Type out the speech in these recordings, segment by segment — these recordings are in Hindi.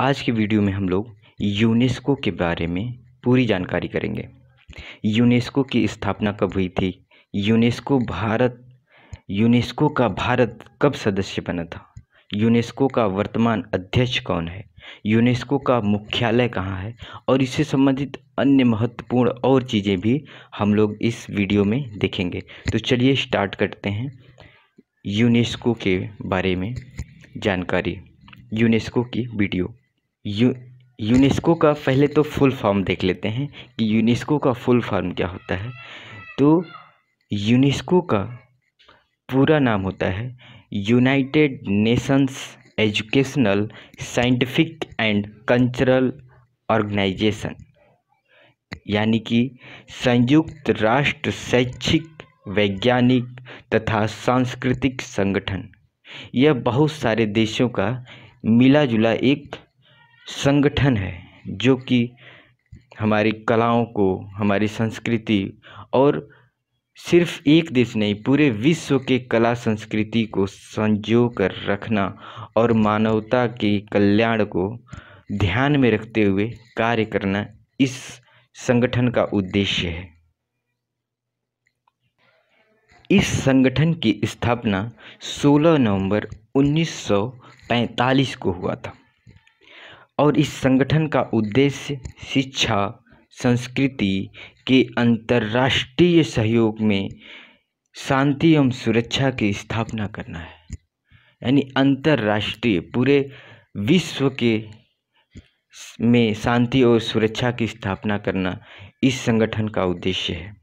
आज की वीडियो में हम लोग यूनेस्को के बारे में पूरी जानकारी करेंगे यूनेस्को की स्थापना कब हुई थी यूनेस्को भारत यूनेस्को का भारत कब सदस्य बना था यूनेस्को का वर्तमान अध्यक्ष कौन है यूनेस्को का मुख्यालय कहाँ है और इससे संबंधित अन्य महत्वपूर्ण और चीज़ें भी हम लोग इस वीडियो में देखेंगे तो चलिए स्टार्ट करते हैं यूनेस्को के बारे में जानकारी यूनेस्को की वीडियो यू यूनेस्को का पहले तो फुल फॉर्म देख लेते हैं कि यूनेस्को का फुल फॉर्म क्या होता है तो यूनेस्को का पूरा नाम होता है United Nations Educational Scientific and Cultural Organization यानी कि संयुक्त राष्ट्र शैक्षिक वैज्ञानिक तथा सांस्कृतिक संगठन यह बहुत सारे देशों का मिला जुला एक संगठन है जो कि हमारी कलाओं को हमारी संस्कृति और सिर्फ एक देश नहीं पूरे विश्व के कला संस्कृति को संजो कर रखना और मानवता के कल्याण को ध्यान में रखते हुए कार्य करना इस संगठन का उद्देश्य है इस संगठन की स्थापना 16 नवंबर 1945 को हुआ था और इस संगठन का उद्देश्य शिक्षा संस्कृति के अंतर्राष्ट्रीय सहयोग में शांति एवं सुरक्षा की स्थापना करना है यानी अंतर्राष्ट्रीय पूरे विश्व के में शांति और सुरक्षा की स्थापना करना इस संगठन का उद्देश्य है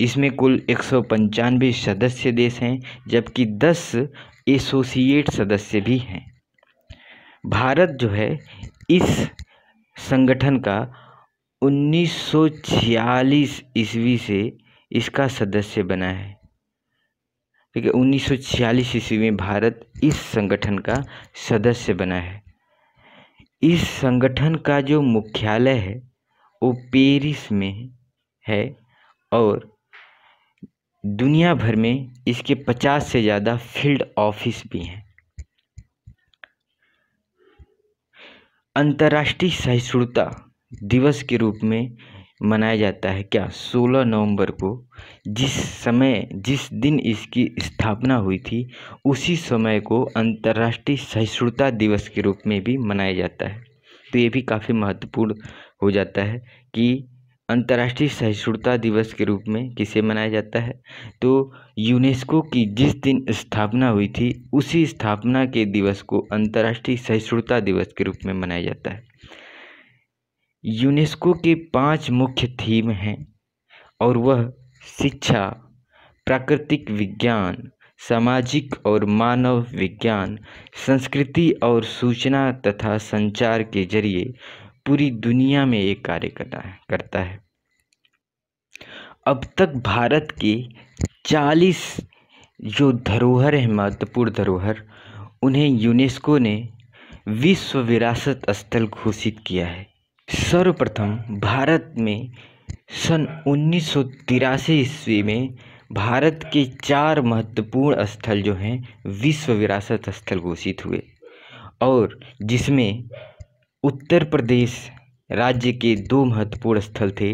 इसमें कुल एक सदस्य देश हैं जबकि 10 एसोसिएट सदस्य भी हैं भारत जो है इस संगठन का उन्नीस सौ छियालीस ईस्वी से इसका सदस्य बना है ठीक है उन्नीस सौ छियालीस ईस्वी में भारत इस संगठन का सदस्य बना है इस संगठन का जो मुख्यालय है वो पेरिस में है और दुनिया भर में इसके पचास से ज़्यादा फील्ड ऑफिस भी हैं अंतर्राष्ट्रीय सहिष्णुता दिवस के रूप में मनाया जाता है क्या 16 नवंबर को जिस समय जिस दिन इसकी स्थापना हुई थी उसी समय को अंतर्राष्ट्रीय सहिष्णुता दिवस के रूप में भी मनाया जाता है तो ये भी काफ़ी महत्वपूर्ण हो जाता है कि अंतर्राष्ट्रीय सहिष्णुता दिवस के रूप में किसे मनाया जाता है तो यूनेस्को की जिस दिन स्थापना हुई थी उसी स्थापना के दिवस को अंतर्राष्ट्रीय सहिष्णुता दिवस के रूप में मनाया जाता है यूनेस्को के पांच मुख्य थीम हैं और वह शिक्षा प्राकृतिक विज्ञान सामाजिक और मानव विज्ञान संस्कृति और सूचना तथा संचार के जरिए पूरी दुनिया में ये कार्य करता है करता है अब तक भारत के 40 जो धरोहर हैं महत्वपूर्ण धरोहर उन्हें यूनेस्को ने विश्व विरासत स्थल घोषित किया है सर्वप्रथम भारत में सन उन्नीस ईस्वी में भारत के चार महत्वपूर्ण स्थल जो हैं विश्व विरासत स्थल घोषित हुए और जिसमें उत्तर प्रदेश राज्य के दो महत्वपूर्ण स्थल थे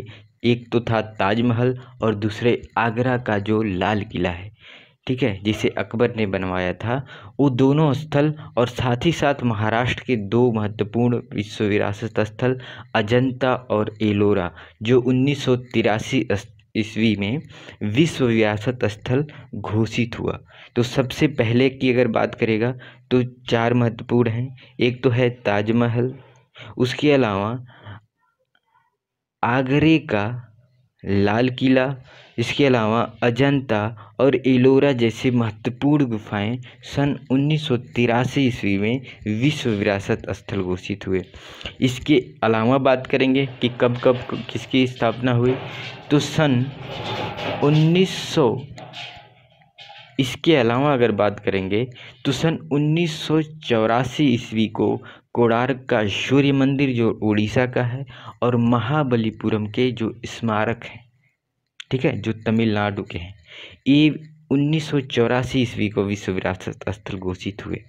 एक तो था ताजमहल और दूसरे आगरा का जो लाल किला है ठीक है जिसे अकबर ने बनवाया था वो दोनों स्थल और साथ ही साथ महाराष्ट्र के दो महत्वपूर्ण विश्व विरासत स्थल अजंता और एलोरा जो उन्नीस सौ तिरासी ईस्वी में विश्व विरासत स्थल घोषित हुआ तो सबसे पहले की अगर बात करेगा तो चार महत्वपूर्ण हैं एक तो है ताजमहल उसके अलावा आगरे का लाल किला इसके अलावा अजंता और एलोरा जैसी महत्वपूर्ण गुफाएं सन उन्नीस सौ तिरासी ईस्वी में विश्व विरासत स्थल घोषित हुए इसके अलावा बात करेंगे कि कब कब किसकी स्थापना हुई तो सन उन्नीस सौ इसके अलावा अगर बात करेंगे तो सन उन्नीस सौ चौरासी ईस्वी को कोणार्क का सूर्य मंदिर जो उड़ीसा का है और महाबलीपुरम के जो स्मारक हैं ठीक है जो तमिलनाडु के हैं ये उन्नीस सौ चौरासी ईस्वी को विश्व विरासत स्थल घोषित हुए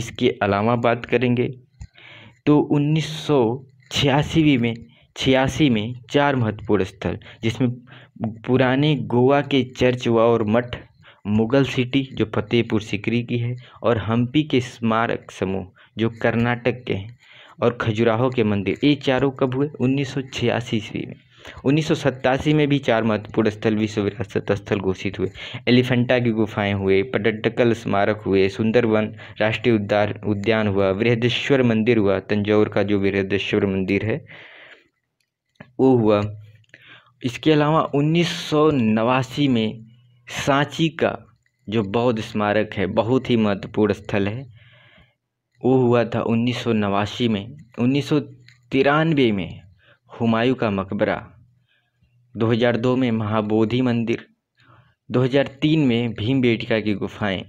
इसके अलावा बात करेंगे तो उन्नीस सौ में छियासी में चार महत्वपूर्ण स्थल जिसमें पुराने गोवा के चर्च व और मठ मुगल सिटी जो फतेहपुर सिकरी की है और हम्पी के स्मारक समूह जो कर्नाटक के हैं और खजुराहो के मंदिर ये चारों कब हुए उन्नीस ईस्वी में उन्नीस में भी चार महत्वपूर्ण स्थल विश्व विरासत स्थल घोषित हुए एलिफेंटा की गुफाएं हुए पटडकल स्मारक हुए सुंदरवन राष्ट्रीय उद्यान उद्यान हुआ वृहदेश्वर मंदिर हुआ तंजौर का जो वृहदेश्वर मंदिर है वो हुआ इसके अलावा उन्नीस में सांची का जो बौद्ध स्मारक है बहुत ही महत्वपूर्ण स्थल है वो हुआ था उन्नीस में उन्नीस में हुमायूं का मकबरा 2002 में महाबोधि मंदिर 2003 में भीम बेटिका की गुफाएं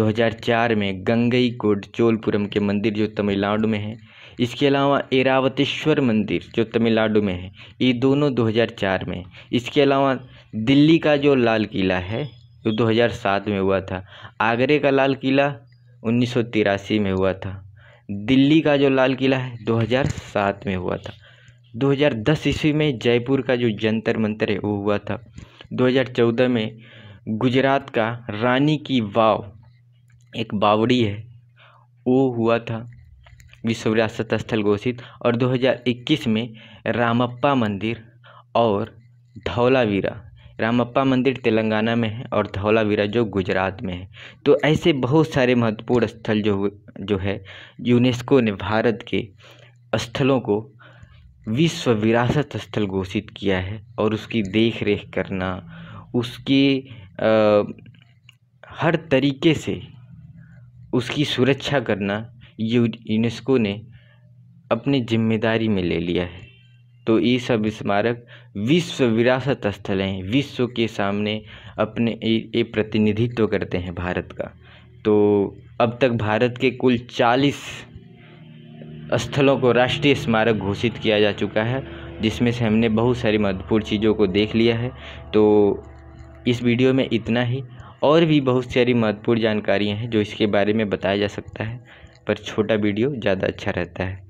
2004 में गंगई कोट चोलपुरम के मंदिर जो तमिलनाडु में है इसके अलावा एरावतेश्वर मंदिर जो तमिलनाडु में है ये दोनों 2004 में इसके अलावा दिल्ली का जो लाल किला है हजार सात में हुआ था आगरे का लाल किला उन्नीस में हुआ था दिल्ली का जो लाल किला है 2007 में हुआ था 2010 ईस्वी में जयपुर का जो जंतर मंतर है वो हुआ था 2014 में गुजरात का रानी की वाव एक बावड़ी है वो हुआ था विश्व विरासत स्थल घोषित और 2021 में रामप्पा मंदिर और धौलावीरा रामप्पा मंदिर तेलंगाना में है और धौलावीरा जो गुजरात में है तो ऐसे बहुत सारे महत्वपूर्ण स्थल जो जो है यूनेस्को ने भारत के स्थलों को विश्व विरासत स्थल घोषित किया है और उसकी देख रेख करना उसकी आ, हर तरीके से उसकी सुरक्षा करना यूनेस्को ने अपनी जिम्मेदारी में ले लिया है तो ये सब स्मारक विश्व विरासत स्थल हैं विश्व के सामने अपने ये प्रतिनिधित्व करते हैं भारत का तो अब तक भारत के कुल चालीस स्थलों को राष्ट्रीय स्मारक घोषित किया जा चुका है जिसमें से हमने बहुत सारी महत्वपूर्ण चीज़ों को देख लिया है तो इस वीडियो में इतना ही और भी बहुत सारी महत्वपूर्ण जानकारियाँ हैं जो इसके बारे में बताया जा सकता है पर छोटा वीडियो ज़्यादा अच्छा रहता है